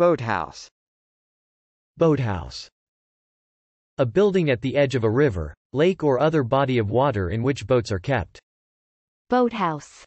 Boathouse Boathouse a building at the edge of a river, lake or other body of water in which boats are kept. Boathouse